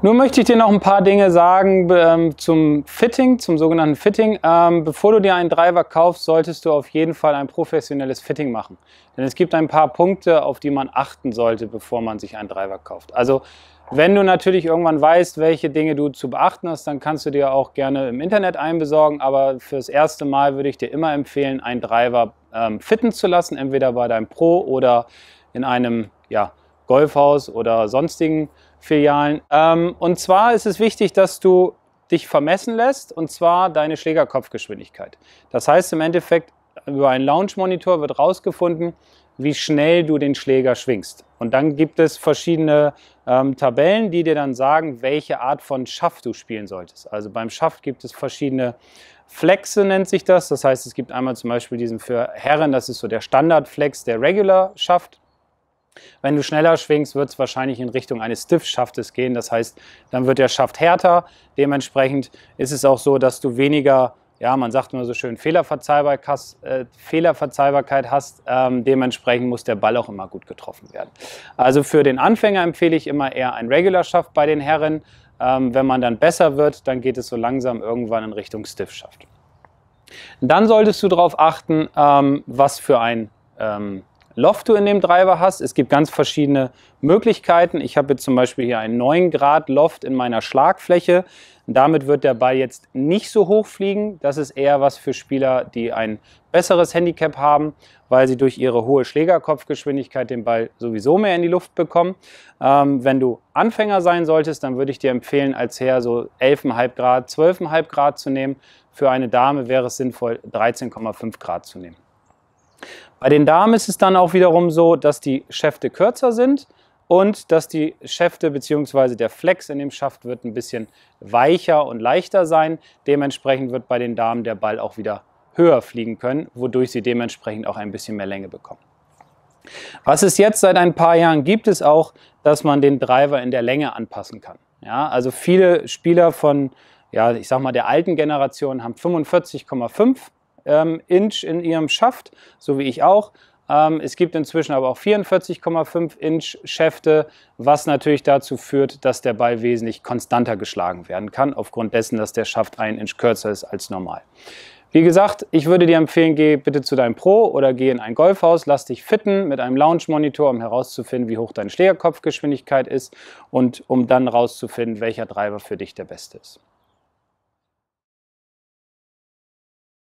Nun möchte ich dir noch ein paar Dinge sagen ähm, zum Fitting, zum sogenannten Fitting. Ähm, bevor du dir einen Driver kaufst, solltest du auf jeden Fall ein professionelles Fitting machen. Denn es gibt ein paar Punkte, auf die man achten sollte, bevor man sich einen Driver kauft. Also wenn du natürlich irgendwann weißt, welche Dinge du zu beachten hast, dann kannst du dir auch gerne im Internet einbesorgen. Aber fürs erste Mal würde ich dir immer empfehlen, einen Driver ähm, fitten zu lassen, entweder bei deinem Pro oder in einem, ja, Golfhaus oder sonstigen Filialen. Ähm, und zwar ist es wichtig, dass du dich vermessen lässt, und zwar deine Schlägerkopfgeschwindigkeit. Das heißt im Endeffekt, über einen Launch-Monitor wird herausgefunden, wie schnell du den Schläger schwingst. Und dann gibt es verschiedene ähm, Tabellen, die dir dann sagen, welche Art von Schaft du spielen solltest. Also beim Schaft gibt es verschiedene Flexe, nennt sich das. Das heißt, es gibt einmal zum Beispiel diesen für Herren, das ist so der Standard-Flex, der Regular-Schaft. Wenn du schneller schwingst, wird es wahrscheinlich in Richtung eines Stiffschaftes gehen. Das heißt, dann wird der Schaft härter. Dementsprechend ist es auch so, dass du weniger, ja, man sagt immer so schön, äh, Fehlerverzeihbarkeit hast. Ähm, dementsprechend muss der Ball auch immer gut getroffen werden. Also für den Anfänger empfehle ich immer eher ein Regular-Schaft bei den Herren. Ähm, wenn man dann besser wird, dann geht es so langsam irgendwann in Richtung Stiffschaft. Dann solltest du darauf achten, ähm, was für ein ähm, Loft du in dem Driver hast. Es gibt ganz verschiedene Möglichkeiten. Ich habe jetzt zum Beispiel hier einen 9 Grad Loft in meiner Schlagfläche. Damit wird der Ball jetzt nicht so hoch fliegen. Das ist eher was für Spieler, die ein besseres Handicap haben, weil sie durch ihre hohe Schlägerkopfgeschwindigkeit den Ball sowieso mehr in die Luft bekommen. Ähm, wenn du Anfänger sein solltest, dann würde ich dir empfehlen, als Herr so 11,5 Grad, 12,5 Grad zu nehmen. Für eine Dame wäre es sinnvoll, 13,5 Grad zu nehmen. Bei den Damen ist es dann auch wiederum so, dass die Schäfte kürzer sind und dass die Schäfte bzw. der Flex in dem Schaft wird ein bisschen weicher und leichter sein. Dementsprechend wird bei den Damen der Ball auch wieder höher fliegen können, wodurch sie dementsprechend auch ein bisschen mehr Länge bekommen. Was es jetzt seit ein paar Jahren gibt, ist auch, dass man den Driver in der Länge anpassen kann. Ja, also viele Spieler von, ja, ich sag mal, der alten Generation haben 45,5 ähm, Inch in ihrem Schaft, so wie ich auch. Ähm, es gibt inzwischen aber auch 44,5 Inch Schäfte, was natürlich dazu führt, dass der Ball wesentlich konstanter geschlagen werden kann, aufgrund dessen, dass der Schaft ein Inch kürzer ist als normal. Wie gesagt, ich würde dir empfehlen, geh bitte zu deinem Pro oder geh in ein Golfhaus, lass dich fitten mit einem Lounge-Monitor, um herauszufinden, wie hoch deine Schlägerkopfgeschwindigkeit ist und um dann herauszufinden, welcher Treiber für dich der beste ist.